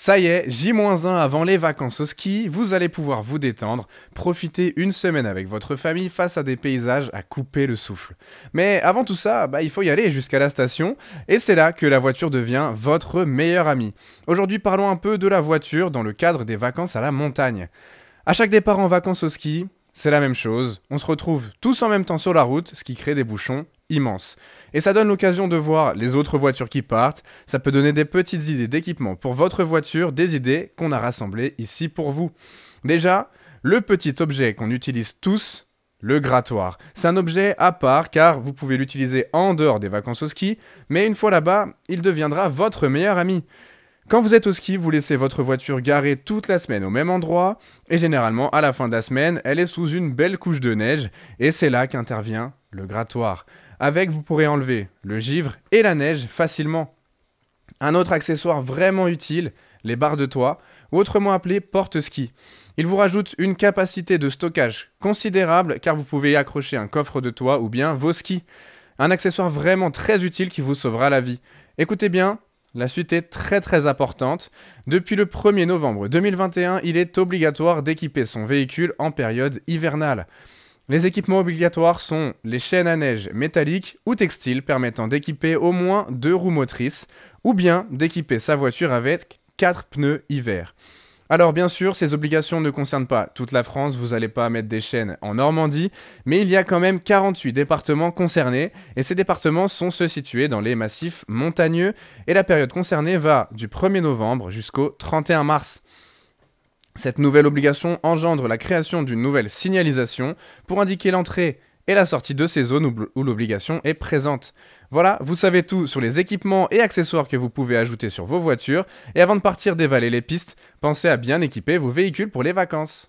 Ça y est, J-1 avant les vacances au ski, vous allez pouvoir vous détendre, profiter une semaine avec votre famille face à des paysages à couper le souffle. Mais avant tout ça, bah, il faut y aller jusqu'à la station, et c'est là que la voiture devient votre meilleur ami. Aujourd'hui, parlons un peu de la voiture dans le cadre des vacances à la montagne. À chaque départ en vacances au ski, c'est la même chose, on se retrouve tous en même temps sur la route, ce qui crée des bouchons immense. Et ça donne l'occasion de voir les autres voitures qui partent, ça peut donner des petites idées d'équipement pour votre voiture, des idées qu'on a rassemblées ici pour vous. Déjà, le petit objet qu'on utilise tous, le grattoir. C'est un objet à part car vous pouvez l'utiliser en dehors des vacances au ski, mais une fois là-bas, il deviendra votre meilleur ami. Quand vous êtes au ski, vous laissez votre voiture garée toute la semaine au même endroit, et généralement à la fin de la semaine, elle est sous une belle couche de neige, et c'est là qu'intervient le grattoir. Avec, vous pourrez enlever le givre et la neige facilement. Un autre accessoire vraiment utile, les barres de toit, ou autrement appelées porte-ski. Il vous rajoute une capacité de stockage considérable car vous pouvez y accrocher un coffre de toit ou bien vos skis. Un accessoire vraiment très utile qui vous sauvera la vie. Écoutez bien, la suite est très très importante. Depuis le 1er novembre 2021, il est obligatoire d'équiper son véhicule en période hivernale. Les équipements obligatoires sont les chaînes à neige métalliques ou textiles permettant d'équiper au moins deux roues motrices, ou bien d'équiper sa voiture avec quatre pneus hiver. Alors bien sûr, ces obligations ne concernent pas toute la France, vous n'allez pas mettre des chaînes en Normandie, mais il y a quand même 48 départements concernés, et ces départements sont ceux situés dans les massifs montagneux, et la période concernée va du 1er novembre jusqu'au 31 mars. Cette nouvelle obligation engendre la création d'une nouvelle signalisation pour indiquer l'entrée et la sortie de ces zones où l'obligation est présente. Voilà, vous savez tout sur les équipements et accessoires que vous pouvez ajouter sur vos voitures, et avant de partir dévaler les pistes, pensez à bien équiper vos véhicules pour les vacances.